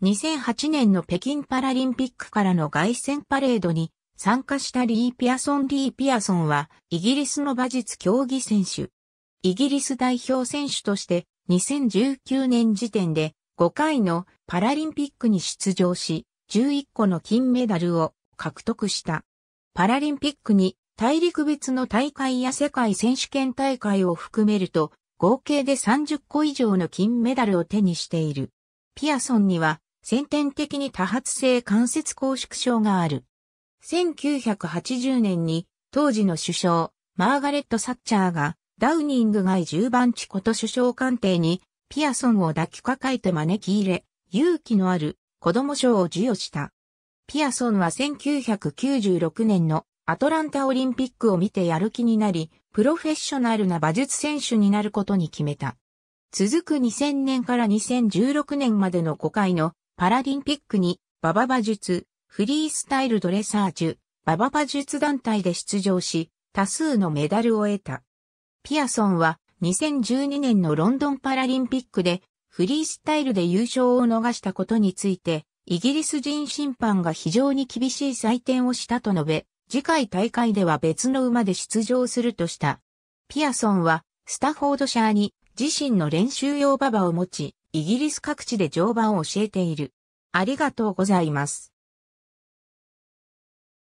2008年の北京パラリンピックからの凱旋パレードに参加したリー・ピアソン・リー・ピアソンはイギリスの馬術競技選手。イギリス代表選手として2019年時点で5回のパラリンピックに出場し11個の金メダルを獲得した。パラリンピックに大陸別の大会や世界選手権大会を含めると合計で30個以上の金メダルを手にしている。ピアソンには先天的に多発性関節拘縮症がある。1980年に当時の首相、マーガレット・サッチャーがダウニング街10番地こと首相官邸にピアソンを抱きかかえて招き入れ、勇気のある子供賞を授与した。ピアソンは1996年のアトランタオリンピックを見てやる気になり、プロフェッショナルな馬術選手になることに決めた。続く2000年から2016年までの5回のパラリンピックに、ババ馬術、フリースタイルドレサージュ、ババ馬術団体で出場し、多数のメダルを得た。ピアソンは2012年のロンドンパラリンピックでフリースタイルで優勝を逃したことについて、イギリス人審判が非常に厳しい採点をしたと述べ、次回大会では別の馬で出場するとした。ピアソンはスタフォードシャーに自身の練習用馬場を持ち、イギリス各地で乗馬を教えている。ありがとうございます。